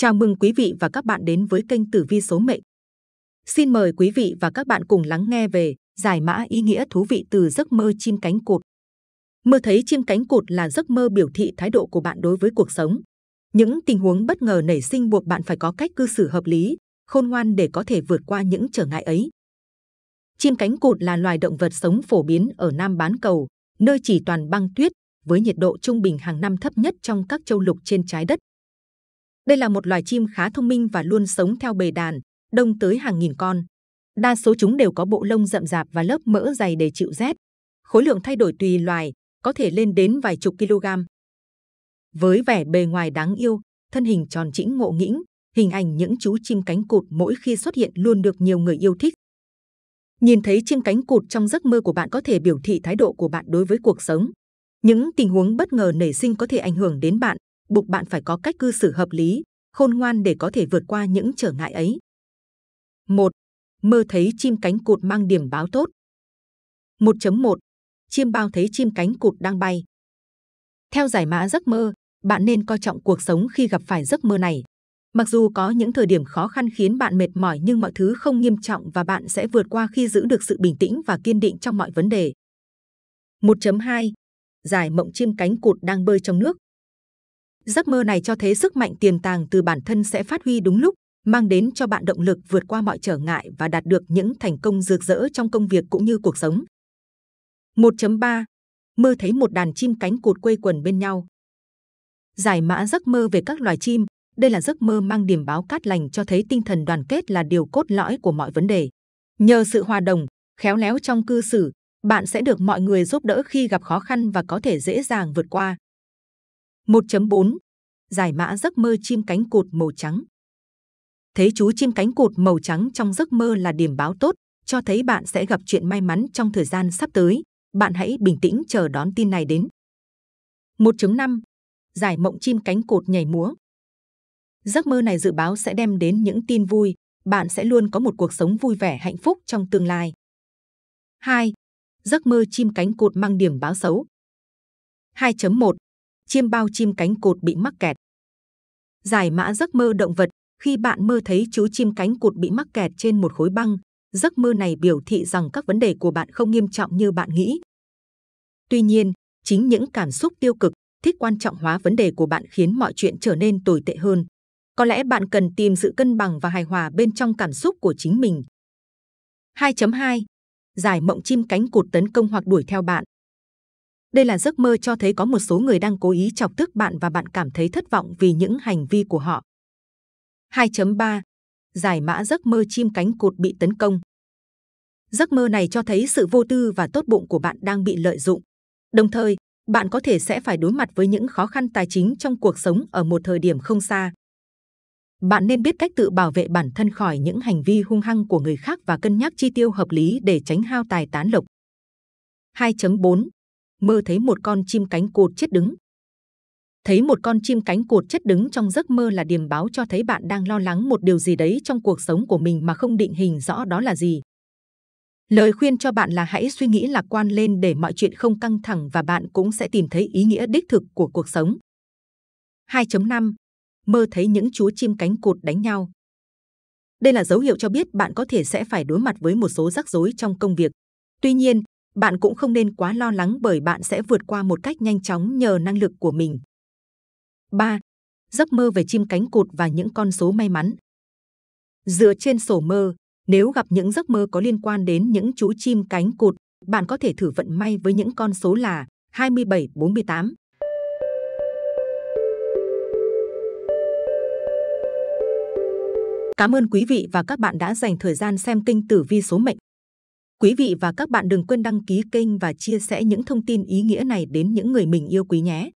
Chào mừng quý vị và các bạn đến với kênh Tử Vi số mệnh. Xin mời quý vị và các bạn cùng lắng nghe về giải mã ý nghĩa thú vị từ giấc mơ chim cánh cụt. Mơ thấy chim cánh cụt là giấc mơ biểu thị thái độ của bạn đối với cuộc sống. Những tình huống bất ngờ nảy sinh buộc bạn phải có cách cư xử hợp lý, khôn ngoan để có thể vượt qua những trở ngại ấy. Chim cánh cụt là loài động vật sống phổ biến ở Nam bán cầu, nơi chỉ toàn băng tuyết với nhiệt độ trung bình hàng năm thấp nhất trong các châu lục trên trái đất. Đây là một loài chim khá thông minh và luôn sống theo bầy đàn, đông tới hàng nghìn con. Đa số chúng đều có bộ lông rậm rạp và lớp mỡ dày để chịu rét. Khối lượng thay đổi tùy loài, có thể lên đến vài chục kg. Với vẻ bề ngoài đáng yêu, thân hình tròn trĩnh ngộ nghĩnh, hình ảnh những chú chim cánh cụt mỗi khi xuất hiện luôn được nhiều người yêu thích. Nhìn thấy chim cánh cụt trong giấc mơ của bạn có thể biểu thị thái độ của bạn đối với cuộc sống. Những tình huống bất ngờ nảy sinh có thể ảnh hưởng đến bạn, buộc bạn phải có cách cư xử hợp lý, khôn ngoan để có thể vượt qua những trở ngại ấy. 1. Mơ thấy chim cánh cụt mang điểm báo tốt. 1.1. Chim bao thấy chim cánh cụt đang bay. Theo giải mã giấc mơ, bạn nên coi trọng cuộc sống khi gặp phải giấc mơ này. Mặc dù có những thời điểm khó khăn khiến bạn mệt mỏi nhưng mọi thứ không nghiêm trọng và bạn sẽ vượt qua khi giữ được sự bình tĩnh và kiên định trong mọi vấn đề. 1.2. Giải mộng chim cánh cụt đang bơi trong nước. Giấc mơ này cho thấy sức mạnh tiềm tàng từ bản thân sẽ phát huy đúng lúc, mang đến cho bạn động lực vượt qua mọi trở ngại và đạt được những thành công rực rỡ trong công việc cũng như cuộc sống. 1.3 Mơ thấy một đàn chim cánh cụt quây quần bên nhau. Giải mã giấc mơ về các loài chim, đây là giấc mơ mang điểm báo cát lành cho thấy tinh thần đoàn kết là điều cốt lõi của mọi vấn đề. Nhờ sự hòa đồng, khéo léo trong cư xử, bạn sẽ được mọi người giúp đỡ khi gặp khó khăn và có thể dễ dàng vượt qua. 1.4 Giải mã giấc mơ chim cánh cụt màu trắng Thấy chú chim cánh cụt màu trắng trong giấc mơ là điểm báo tốt, cho thấy bạn sẽ gặp chuyện may mắn trong thời gian sắp tới. Bạn hãy bình tĩnh chờ đón tin này đến. 1.5 Giải mộng chim cánh cụt nhảy múa Giấc mơ này dự báo sẽ đem đến những tin vui, bạn sẽ luôn có một cuộc sống vui vẻ hạnh phúc trong tương lai. 2. Giấc mơ chim cánh cụt mang điểm báo xấu 2.1 chiêm bao chim cánh cụt bị mắc kẹt. Giải mã giấc mơ động vật, khi bạn mơ thấy chú chim cánh cụt bị mắc kẹt trên một khối băng, giấc mơ này biểu thị rằng các vấn đề của bạn không nghiêm trọng như bạn nghĩ. Tuy nhiên, chính những cảm xúc tiêu cực, thích quan trọng hóa vấn đề của bạn khiến mọi chuyện trở nên tồi tệ hơn. Có lẽ bạn cần tìm sự cân bằng và hài hòa bên trong cảm xúc của chính mình. 2.2 Giải mộng chim cánh cụt tấn công hoặc đuổi theo bạn đây là giấc mơ cho thấy có một số người đang cố ý chọc tức bạn và bạn cảm thấy thất vọng vì những hành vi của họ. 2.3 Giải mã giấc mơ chim cánh cụt bị tấn công Giấc mơ này cho thấy sự vô tư và tốt bụng của bạn đang bị lợi dụng. Đồng thời, bạn có thể sẽ phải đối mặt với những khó khăn tài chính trong cuộc sống ở một thời điểm không xa. Bạn nên biết cách tự bảo vệ bản thân khỏi những hành vi hung hăng của người khác và cân nhắc chi tiêu hợp lý để tránh hao tài tán lộc. 2.4 mơ thấy một con chim cánh cụt chết đứng. Thấy một con chim cánh cụt chết đứng trong giấc mơ là điềm báo cho thấy bạn đang lo lắng một điều gì đấy trong cuộc sống của mình mà không định hình rõ đó là gì. Lời khuyên cho bạn là hãy suy nghĩ lạc quan lên để mọi chuyện không căng thẳng và bạn cũng sẽ tìm thấy ý nghĩa đích thực của cuộc sống. 2.5. Mơ thấy những chú chim cánh cụt đánh nhau. Đây là dấu hiệu cho biết bạn có thể sẽ phải đối mặt với một số rắc rối trong công việc. Tuy nhiên, bạn cũng không nên quá lo lắng bởi bạn sẽ vượt qua một cách nhanh chóng nhờ năng lực của mình. 3. Giấc mơ về chim cánh cụt và những con số may mắn. Dựa trên sổ mơ, nếu gặp những giấc mơ có liên quan đến những chú chim cánh cụt, bạn có thể thử vận may với những con số là 27, 48. Cảm ơn quý vị và các bạn đã dành thời gian xem kinh Tử Vi số mệnh. Quý vị và các bạn đừng quên đăng ký kênh và chia sẻ những thông tin ý nghĩa này đến những người mình yêu quý nhé.